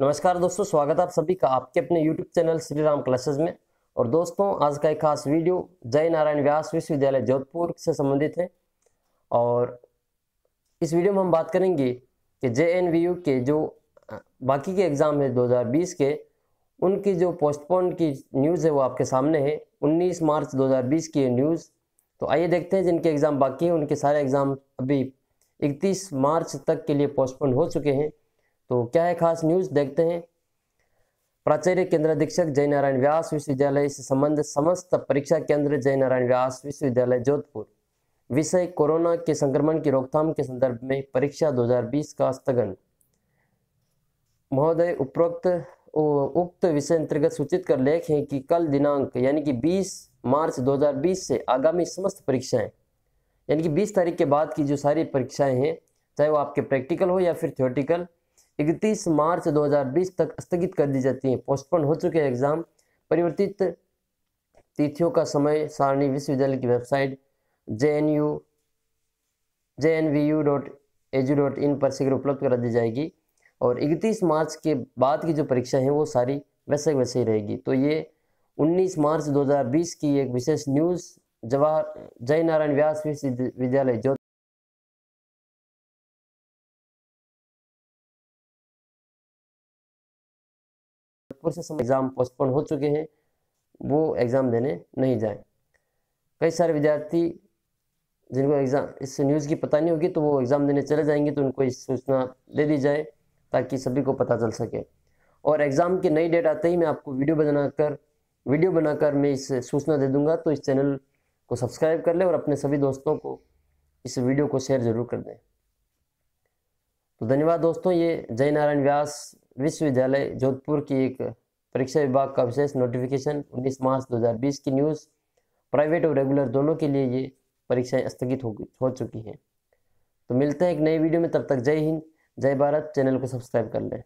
नमस्कार दोस्तों स्वागत है आप सभी का आपके अपने YouTube channel Shri Ram classes में और दोस्तों आज का एक खास वीडियो जय नारायण व्यास विश्वविद्यालय जोधपुर से संबंधित है और इस वीडियो में हम बात करेंगे कि जे के जो बाकी के एग्ज़ाम है 2020 के उनकी जो पोस्टपोन की न्यूज़ है वो आपके सामने है उन्नीस मार्च 2020 की न्यूज़ तो आइए देखते हैं जिनके एग्ज़ाम बाकी हैं उनके सारे एग्ज़ाम अभी इकतीस मार्च तक के लिए पोस्टपोन हो चुके हैं तो क्या है खास न्यूज देखते हैं प्राचार्य केंद्र अधीक्षक जयनारायण व्यास विश्वविद्यालय से संबंधित समस्त परीक्षा केंद्र जयनारायण व्यास विश्वविद्यालय जोधपुर विषय कोरोना के संक्रमण की रोकथाम के संदर्भ में परीक्षा 2020 का स्थगन महोदय उपरोक्त उक्त विषय अंतर्गत सूचित कर लेख है कि कल दिनांक यानी कि 20 मार्च 2020 से आगामी समस्त परीक्षाएं यानी कि 20 तारीख के बाद की जो सारी परीक्षाएं हैं चाहे वो आपके प्रैक्टिकल हो या फिर थियोटिकल इकतीस मार्च 2020 तक स्थगित कर दी जाती है पोस्टपोन हो चुके एग्जाम परिवर्तित तिथियों का समय सारणी विश्वविद्यालय की website J N U in पर शीघ्र उपलब्ध करा दी जाएगी और इकतीस मार्च के बाद की जो परीक्षा है वो सारी वैसे वैसे ही रहेगी तो ये 19 मार्च 2020 की एक विशेष न्यूज़ जवाहर जय नारायण व्यास विश्वविद्यालय जो से समय एग्ज़ाम पोस्टपोन हो चुके हैं वो एग्ज़ाम देने नहीं जाएं कई सारे विद्यार्थी जिनको एग्ज़ाम इस न्यूज़ की पता नहीं होगी तो वो एग्ज़ाम देने चले जाएंगे तो उनको इस सूचना दे दी जाए ताकि सभी को पता चल सके और एग्ज़ाम की नई डेट आते ही मैं आपको वीडियो बनाकर वीडियो बनाकर मैं इस सूचना दे दूंगा तो इस चैनल को सब्सक्राइब कर लें और अपने सभी दोस्तों को इस वीडियो को शेयर ज़रूर कर दें तो धन्यवाद दोस्तों ये जय नारायण व्यास विश्वविद्यालय जोधपुर की एक परीक्षा विभाग का विशेष नोटिफिकेशन 19 मार्च 2020 की न्यूज़ प्राइवेट और रेगुलर दोनों के लिए ये परीक्षाएं स्थगित हो हो चुकी हैं तो मिलते हैं एक नई वीडियो में तब तक जय हिंद जय भारत चैनल को सब्सक्राइब कर लें